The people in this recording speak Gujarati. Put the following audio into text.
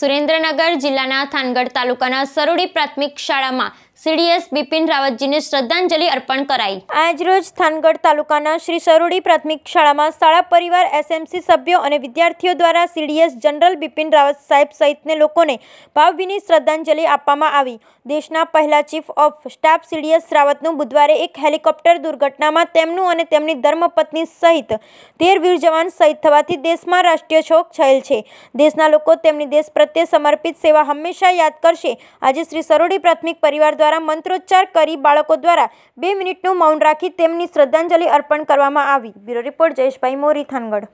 સુરેન્દ્રનગર જિલ્લાના થાનગઢ તાલુકાના સરોડી પ્રાથમિક શાળામાં સીડીએસ બિપિન રાવતજીને શ્રદ્ધાંજલિ અર્પણ કરાઈ આજ રોજ થાનગઢ તાલુકાના શ્રી સરોડી પ્રાથમિક શાળામાં શાળા પરિવાર એસએમસી સભ્યો અને વિદ્યાર્થીઓ દ્વારા સીડીએસ જનરલ બિપિન રાવત સાહેબ સહિતને લોકોને ભાવભીની શ્રદ્ધાંજલિ આપવામાં આવી દેશના પહેલા ચીફ ઓફ સ્ટાફ સીડીએસ રાવતનું બુધવારે એક હેલિકોપ્ટર દુર્ઘટનામાં તેમનું અને તેમની ધર્મપત્ની સહિત તેર વીર જવાન શહીદ થવાથી દેશમાં રાષ્ટ્રીય શોક છયેલ છે દેશના લોકો તેમની દેશ પ્રત્યે સમર્પિત સેવા હંમેશા યાદ કરશે આજે શ્રી સરોડી પ્રાથમિક પરિવાર દ્વારા દ્વારા મંત્રોચ્ચાર કરી બાળકો દ્વારા બે મિનિટનું મૌન રાખી તેમની શ્રદ્ધાંજલિ અર્પણ કરવામાં આવી બ્યુરો રિપોર્ટ જયેશભાઈ મોરી થાનગઢ